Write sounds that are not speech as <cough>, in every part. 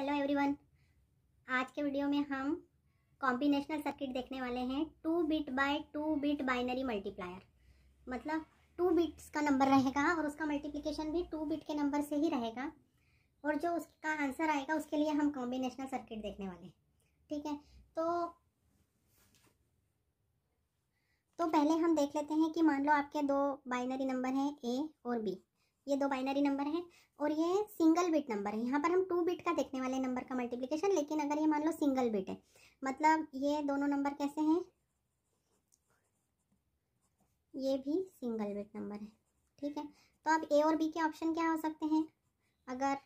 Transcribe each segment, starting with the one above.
Hello everyone आज के video में हम कॉम्बिनेशनल सर्किट देखने वाले हैं two bit by two bit binary multiplier मतलब टू बिट्स का नंबर रहेगा और उसका मल्टीप्लिकेशन भी टू बिट के नंबर से ही रहेगा और जो उसका आंसर आएगा उसके लिए हम कॉम्बिनेशनल सर्किट देखने वाले हैं ठीक है तो तो पहले हम देख लेते हैं कि मान लो आपके दो बाइनरी नंबर हैं ए और बी ये दो बाइनरी नंबर हैं और ये सिंगल बिट नंबर है यहाँ पर हम टू बिट का देखने वाले नंबर का मल्टीप्लिकेशन लेकिन अगर ये मान लो सिंगल बिट है मतलब ये दोनों नंबर कैसे हैं ये भी सिंगल बिट नंबर है ठीक है तो अब ए और बी के ऑप्शन क्या हो सकते हैं अगर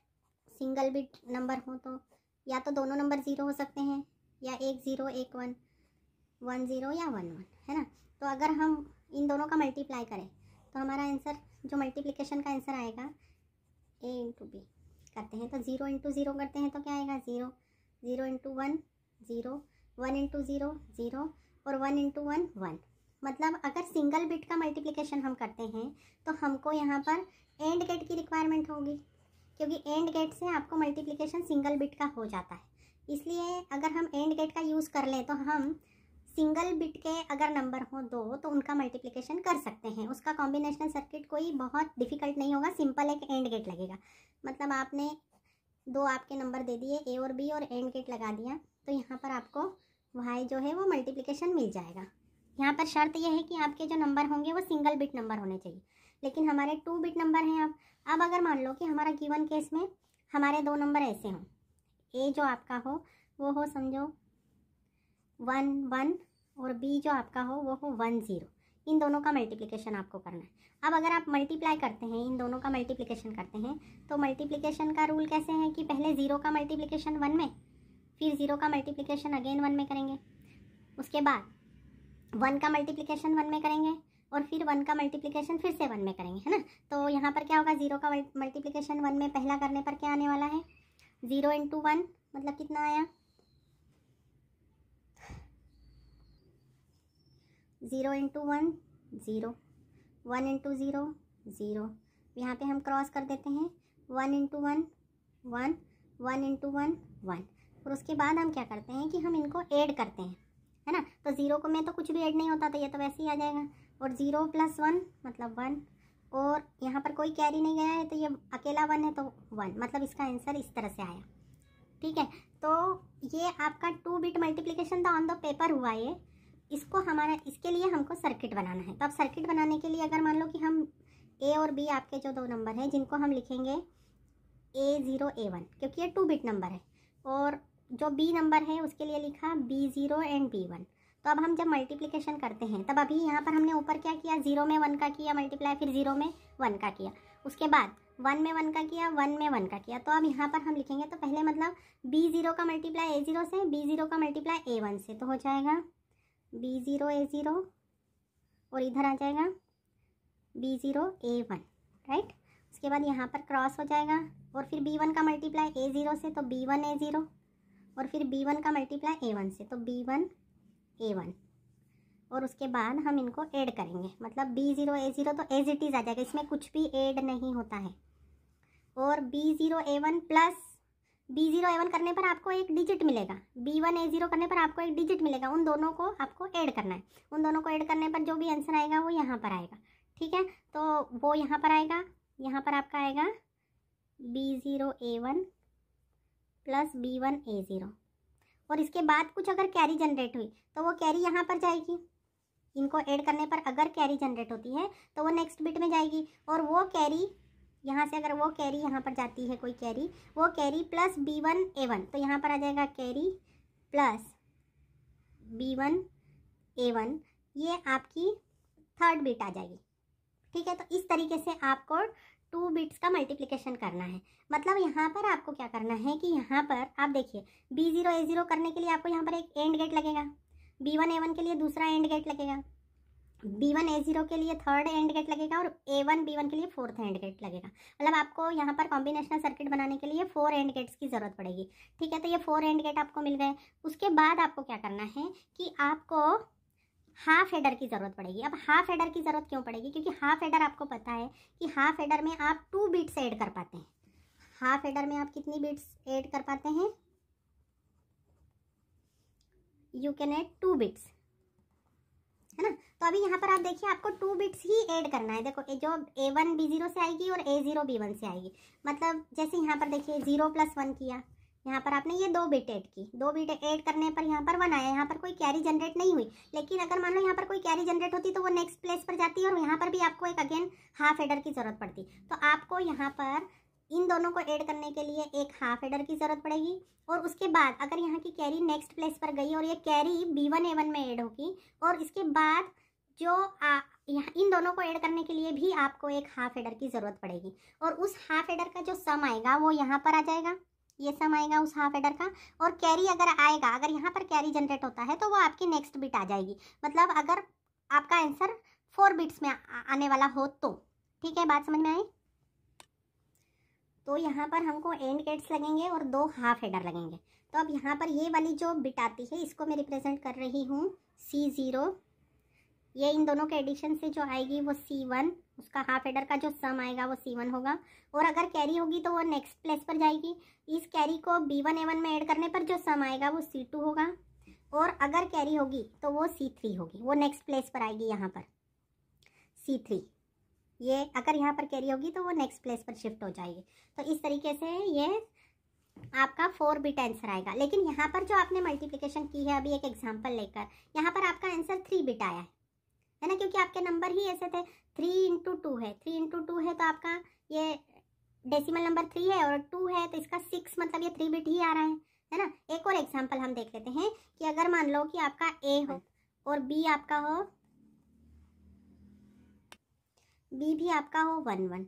सिंगल बिट नंबर हो तो या तो दोनों नंबर ज़ीरो हो सकते हैं या एक ज़ीरो एक वन वन ज़ीरो या वन वन है ना तो अगर हम इन दोनों का मल्टीप्लाई करें तो हमारा आंसर जो मल्टीप्लिकेशन का आंसर आएगा ए इंटू बी करते हैं तो ज़ीरो इंटू ज़ीरो करते हैं तो क्या आएगा zero zero into one zero one into zero zero और वन इंटू वन वन मतलब अगर सिंगल बिट का मल्टीप्लिकेशन हम करते हैं तो हमको यहाँ पर एंड गेट की रिक्वायरमेंट होगी क्योंकि एंड गेट से आपको मल्टीप्लिकेशन सिंगल बिट का हो जाता है इसलिए अगर हम एंड गेट का यूज़ कर लें तो हम सिंगल बिट के अगर नंबर हो दो तो उनका मल्टीप्लिकेशन कर सकते हैं उसका कॉम्बिनेशनल सर्किट कोई बहुत डिफिकल्ट नहीं होगा सिंपल एक एंड गेट लगेगा मतलब आपने दो आपके नंबर दे दिए ए और बी और एंड गेट लगा दिया तो यहाँ पर आपको वाई जो है वो मल्टीप्लिकेशन मिल जाएगा यहाँ पर शर्त यह है कि आपके जो नंबर होंगे वो सिंगल बिट नंबर होने चाहिए लेकिन हमारे टू बिट नंबर हैं आप अब अगर मान लो कि हमारा गिवन केस में हमारे दो नंबर ऐसे हों ए जो आपका हो वो हो समझो वन वन और बी जो आपका हो वो हो वन ज़ीरो इन दोनों का मल्टीप्लिकेशन आपको करना है अब अगर आप मल्टीप्लाई करते हैं इन दोनों का मल्टीप्लिकेशन करते हैं तो मल्टीप्लिकेशन का रूल कैसे है कि पहले ज़ीरो का मल्टीप्लिकेशन वन में फिर ज़ीरो का मल्टीप्लिकेशन अगेन वन में करेंगे उसके बाद वन का मल्टीप्लिकेशन वन में करेंगे और फिर वन का मल्टीप्लिकेशन फिर से वन में करेंगे है ना तो यहाँ पर क्या होगा ज़ीरो का मल्टीप्लिकेशन वन में पहला करने पर क्या आने वाला है ज़ीरो इंटू वन मतलब कितना आया zero into one zero one into zero zero यहाँ पे हम क्रॉस कर देते हैं one into one one one into one one और उसके बाद हम क्या करते हैं कि हम इनको ऐड करते हैं है ना तो ज़ीरो को में तो कुछ भी ऐड नहीं होता तो ये तो वैसे ही आ जाएगा और ज़ीरो प्लस वन मतलब वन और यहाँ पर कोई कैरी नहीं गया है तो ये अकेला वन है तो वन मतलब इसका आंसर इस तरह से आया ठीक है तो ये आपका टू बिट मल्टीप्लिकेशन था ऑन द पेपर हुआ ये इसको हमारा इसके लिए हमको सर्किट बनाना है तो अब सर्किट बनाने के लिए अगर मान लो कि हम ए और बी आपके जो दो नंबर हैं जिनको हम लिखेंगे ए ज़ीरो ए वन क्योंकि ये टू बिट नंबर है और जो बी नंबर है उसके लिए लिखा B zero and B one तो अब हम जब मल्टीप्लिकेशन करते हैं तब अभी यहाँ पर हमने ऊपर क्या किया ज़ीरो में वन का किया मल्टीप्लाई फिर ज़ीरो में वन का किया उसके बाद वन में वन का किया वन में वन का किया तो अब यहाँ पर हम लिखेंगे तो पहले मतलब बी ज़ीरो का मल्टीप्लाई ए ज़ीरो से बी ज़ीरो का मल्टीप्लाई ए वन से तो हो जाएगा बी ज़ीरो ए ज़ीरो और इधर आ जाएगा B zero A one right उसके बाद यहाँ पर क्रॉस हो जाएगा और फिर बी वन का मल्टीप्लाई ए ज़ीरो से तो बी वन ए ज़ीरो और फिर बी वन का मल्टीप्लाई ए वन से तो बी वन ए वन और उसके बाद हम इनको ऐड करेंगे मतलब बी ज़ीरो ए ज़ीरो तो एज इट इज़ आ जाएगा इसमें कुछ भी ऐड नहीं होता है और B zero A one plus B zero A one करने पर आपको एक डिजिट मिलेगा बी वन ए जीरो करने पर आपको एक डिजिट मिलेगा उन दोनों को आपको ऐड करना है उन दोनों को ऐड करने पर जो भी आंसर आएगा वो यहाँ पर आएगा ठीक है तो वो यहाँ पर आएगा यहाँ पर आपका आएगा B zero A one plus B one A zero और इसके बाद कुछ अगर कैरी जनरेट हुई तो वो कैरी यहाँ पर जाएगी इनको ऐड करने पर अगर कैरी जनरेट होती है तो वो नेक्स्ट बिट में जाएगी और वो कैरी यहाँ से अगर वो कैरी यहाँ पर जाती है कोई कैरी वो carry plus B one A one तो यहाँ पर आ जाएगा carry plus B one A one ये आपकी थर्ड बिट आ जाएगी ठीक है तो इस तरीके से आपको टू बिट्स का मल्टीप्लिकेशन करना है मतलब यहाँ पर आपको क्या करना है कि यहाँ पर आप देखिए बी ज़ीरो ए ज़ीरो करने के लिए आपको यहाँ पर एक एंड गेट लगेगा बी वन ए वन के लिए दूसरा एंड गेट लगेगा बी वन ए जीरो के लिए थर्ड एंड गेट लगेगा और ए वन बी वन के लिए फोर्थ एंड गेट लगेगा मतलब आपको यहाँ पर कॉम्बिनेशनल सर्किट बनाने के लिए फोर एंड गेट्स की ज़रूरत पड़ेगी ठीक है तो ये फोर एंड गेट आपको मिल गए उसके बाद आपको क्या करना है कि आपको हाफ हेडर की ज़रूरत पड़ेगी अब हाफ हेडर की ज़रूरत क्यों पड़ेगी क्योंकि हाफ हेडर आपको पता है कि हाफ हेडर में आप टू बीट्स एड कर पाते हैं हाफ हेडर में आप कितनी बीट्स एड कर पाते हैं you can add two bits है ना तो अभी यहाँ पर आप देखिए आपको टू बिट्स ही ऐड करना है देखो जो ए वन बी जीरो से आएगी और ए ज़ीरो बी वन से आएगी मतलब जैसे यहाँ पर देखिए ज़ीरो प्लस वन किया यहाँ पर आपने ये दो बिट ऐड की दो बिट ऐड करने पर यहाँ पर वन आया यहाँ पर कोई कैरी जनरेट नहीं हुई लेकिन अगर मान लो यहाँ पर कोई कैरी जनरेट होती तो वो नेक्स्ट प्लेस पर जाती और यहाँ पर भी आपको एक अगेन हाफ एडर की ज़रूरत पड़ती तो आपको यहाँ पर इन दोनों को ऐड करने के लिए एक हाफ एडर की ज़रूरत पड़ेगी और उसके बाद अगर यहाँ की कैरी नेक्स्ट प्लेस पर गई और ये carry B one A one में ऐड होगी और इसके बाद जो आ, इन दोनों को ऐड करने के लिए भी आपको एक हाफ एडर की ज़रूरत पड़ेगी और उस हाफ एडर का जो सम आएगा वो यहाँ पर आ जाएगा ये सम आएगा उस हाफ एडर का और कैरी अगर आएगा अगर यहाँ पर कैरी जनरेट होता है तो वो आपकी नेक्स्ट बिट आ जाएगी मतलब अगर आपका आंसर फोर बिट्स में आने वाला हो तो ठीक है बात समझ में आई तो यहाँ पर हमको एंड गेट्स लगेंगे और दो हाफ एडर लगेंगे तो अब यहाँ पर ये वाली जो बिट आती है इसको मैं रिप्रेजेंट कर रही हूँ सी ज़ीरो ये इन दोनों के एडिशन से जो आएगी वो सी वन उसका हाफ एडर का जो सम आएगा वो सी वन होगा और अगर कैरी होगी तो वो नेक्स्ट प्लेस पर जाएगी इस कैरी को बी वन ए वन में ऐड करने पर जो सम आएगा वो सी टू होगा और अगर कैरी होगी तो वो सी थ्री होगी वो नेक्स्ट प्लेस पर आएगी यहाँ पर सी थ्री ये अगर यहाँ पर कैरी होगी तो वो नेक्स्ट प्लेस पर शिफ्ट हो जाएगी तो इस तरीके से ये आपका फोर बिट आंसर आएगा लेकिन यहाँ पर जो आपने मल्टीप्लिकेशन की है अभी एक एग्जाम्पल लेकर यहाँ पर आपका आंसर थ्री बिट आया है है ना क्योंकि आपके नंबर ही ऐसे थे थ्री इंटू टू है थ्री इंटू टू है तो आपका ये डेसिमल नंबर थ्री है और टू है तो इसका सिक्स मतलब ये थ्री बिट ही आ रहा है है ना एक और एग्जाम्पल हम देख लेते हैं कि अगर मान लो कि आपका ए हो हाँ। और बी आपका हो बी भी आपका हो वन वन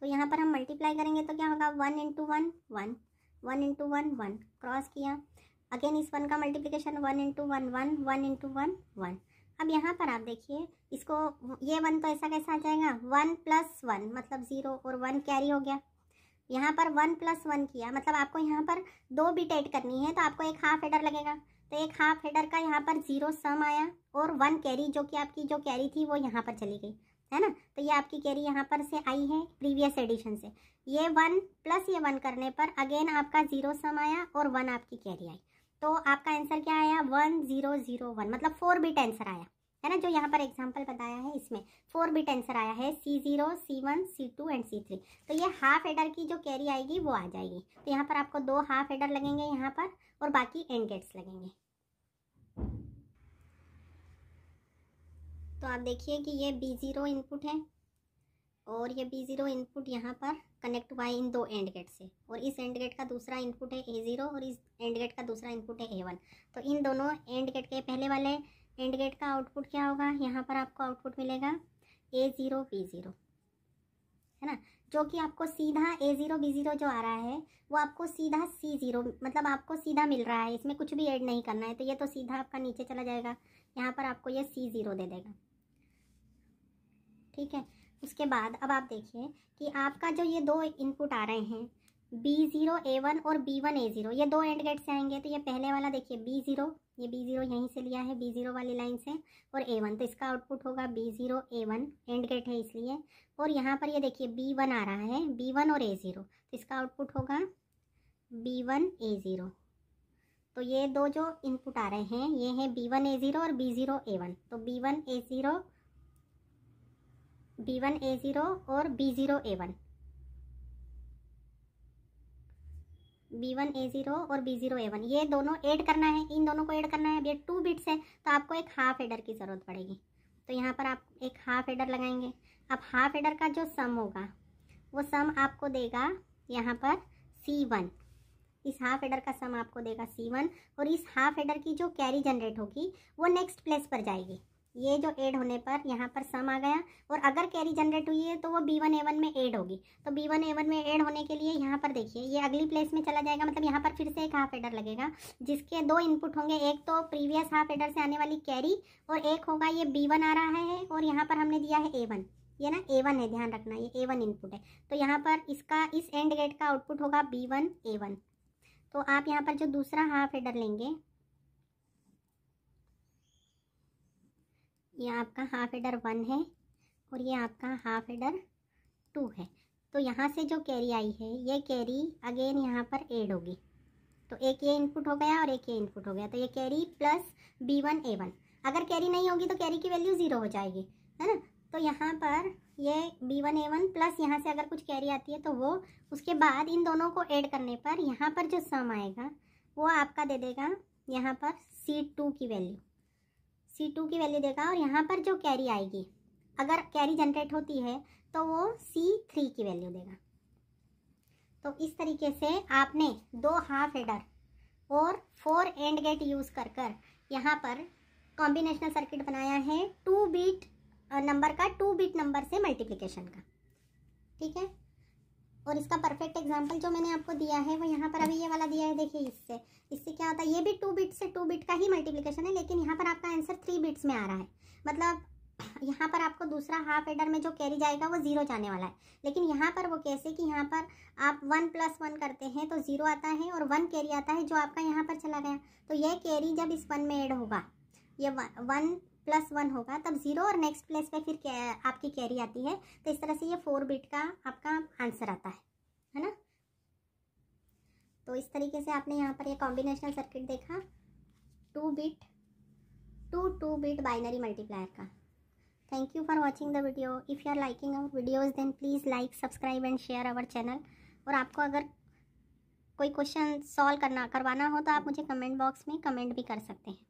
तो यहाँ पर हम मल्टीप्लाई करेंगे तो क्या होगा one into one one one into one one cross किया अगेन इस वन का multiplication one into one one one into one one अब यहाँ पर आप देखिए इसको ये वन तो ऐसा कैसा आ जाएगा वन प्लस वन मतलब ज़ीरो और वन कैरी हो गया यहाँ पर वन प्लस वन किया मतलब आपको यहाँ पर दो बिट ऐड करनी है तो आपको एक हाफ एडर लगेगा तो एक हाफ एडर का यहाँ पर ज़ीरो सम आया और वन कैरी जो कि आपकी जो कैरी थी वो यहाँ पर चली गई है ना तो ये आपकी कैरी यहाँ पर से आई है प्रीवियस एडिशन से ये वन प्लस ये वन करने पर अगेन आपका ज़ीरो सम आया और वन आपकी कैरी आई तो आपका आंसर क्या आया वन जीरो जीरो वन मतलब फोर बिट आंसर आया है ना जो यहाँ पर एग्जाम्पल बताया है इसमें फोर बिट आंसर आया है C zero C one C two and C three तो ये हाफ एडर की जो कैरी आएगी वो आ जाएगी तो यहाँ पर आपको दो हाफ एडर लगेंगे यहाँ पर और बाकी एंड गेट्स लगेंगे तो आप देखिए कि ये बी जीरो इनपुट है और ये बी ज़ीरो इनपुट यहाँ पर कनेक्ट हुआ है इन दो एंड गेट से और इस एंड गेट का दूसरा इनपुट है ए ज़ीरो और इस एंड गेट का दूसरा इनपुट है ए वन तो इन दोनों एंड गेट के पहले वाले एंड गेट का आउटपुट क्या होगा यहाँ पर आपको आउटपुट मिलेगा ए ज़ीरो बी ज़ीरो है ना जो कि आपको सीधा ए ज़ीरो बी ज़ीरो जो आ रहा है वो आपको सीधा सी ज़ीरो मतलब आपको सीधा मिल रहा है इसमें कुछ भी ऐड नहीं करना है तो ये तो सीधा आपका नीचे चला जाएगा यहाँ पर आपको ये सी ज़ीरो दे देगा ठीक है उसके बाद अब आप देखिए कि आपका जो ये दो इनपुट आ रहे हैं बी ज़ीरो ए वन और बी वन ए ज़ीरो ये दो एंड गेट से आएंगे तो ये पहले वाला देखिए बी ज़ीरो ये बी ज़ीरो यहीं से लिया है बी ज़ीरो वाली लाइन से और ए वन तो इसका आउटपुट होगा B zero A one and gate है इसलिए और यहाँ पर ये देखिए बी वन आ रहा है बी वन और ए ज़ीरो तो इसका आउटपुट होगा बी वन ए ज़ीरो तो ये दो जो इनपुट आ रहे हैं ये हैं बी वन ए ज़ीरो और बी ज़ीरो ए वन तो B one A zero B one A zero और B zero A one B one A zero और बी ज़ीरो ए वन ये दोनों ऐड करना है इन दोनों को ऐड करना है अब ये टू बिट्स है तो आपको एक हाफ एडर की ज़रूरत पड़ेगी तो यहाँ पर आप एक हाफ एडर लगाएंगे अब हाफ एडर का जो सम होगा वो सम आपको देगा यहाँ पर सी वन इस हाफ एडर का सम आपको देगा सी वन और इस हाफ एडर की जो कैरी जनरेट होगी वो नेक्स्ट प्लेस पर जाएगी ये जो एड होने पर यहाँ पर सम आ गया और अगर कैरी जनरेट हुई है तो वो बी वन ए वन में एड होगी तो बी वन ए वन में एड होने के लिए यहाँ पर देखिए ये अगली प्लेस में चला जाएगा मतलब यहाँ पर फिर से एक हाफ एडर लगेगा जिसके दो इनपुट होंगे एक तो प्रीवियस हाफ एडर से आने वाली कैरी और एक होगा ये बी वन आ रहा है और यहाँ पर हमने दिया है ए वन ये ना ए वन है ध्यान रखना ये ए वन इनपुट है तो यहाँ पर इसका इस एंड गेट का आउटपुट होगा बी वन ए वन तो आप यहाँ पर जो दूसरा हाफ एडर लेंगे ये आपका हाफ एडर वन है और ये आपका हाफ एडर टू है तो यहाँ से जो कैरी आई है ये कैरी अगेन यहाँ पर एड होगी तो एक ये इनपुट हो गया और एक ये इनपुट हो गया तो ये carry plus B one A one अगर कैरी नहीं होगी तो कैरी की वैल्यू ज़ीरो हो जाएगी है ना तो यहाँ पर ये B one A one plus यहाँ से अगर कुछ कैरी आती है तो वो उसके बाद इन दोनों को ऐड करने पर यहाँ पर जो सम आएगा वो आपका दे देगा यहाँ पर सी टू की वैल्यू सी टू की वैल्यू देगा और यहाँ पर जो कैरी आएगी अगर कैरी जनरेट होती है तो वो सी थ्री की वैल्यू देगा तो इस तरीके से आपने दो हाफ एडर और फोर एंड गेट यूज़ कर कर यहाँ पर कॉम्बिनेशनल सर्किट बनाया है टू बीट नंबर का टू बीट नंबर से मल्टीप्लिकेशन का ठीक है और इसका परफेक्ट एग्जाम्पल जो मैंने आपको दिया है वो यहाँ पर अभी ये वाला दिया है देखिए इससे इससे क्या होता है ये भी टू बिट से टू बिट का ही मल्टीप्लीकेशन है लेकिन यहाँ पर आपका आंसर थ्री बिट्स में आ रहा है मतलब <clears throat> यहाँ पर आपको दूसरा हाफ एडर में जो कैरी जाएगा वो ज़ीरो जाने वाला है लेकिन यहाँ पर वो कैसे कि यहाँ पर आप वन प्लस वन करते हैं तो ज़ीरो आता है और वन कैरी आता है जो आपका यहाँ पर चला गया तो यह कैरी जब इस वन में एड होगा ये वन प्लस वन होगा तब जीरो और नेक्स्ट प्लेस पे फिर आपकी कैरी आती है तो इस तरह से ये फोर बिट का आपका आंसर आता है है ना तो इस तरीके से आपने यहाँ पर ये कॉम्बिनेशनल सर्किट देखा two bit two two bit binary multiplier का thank you for watching the video if you are liking our videos then please like subscribe and share our channel और आपको अगर कोई क्वेश्चन सॉल्व करना करवाना हो तो आप मुझे कमेंट बॉक्स में कमेंट भी कर सकते हैं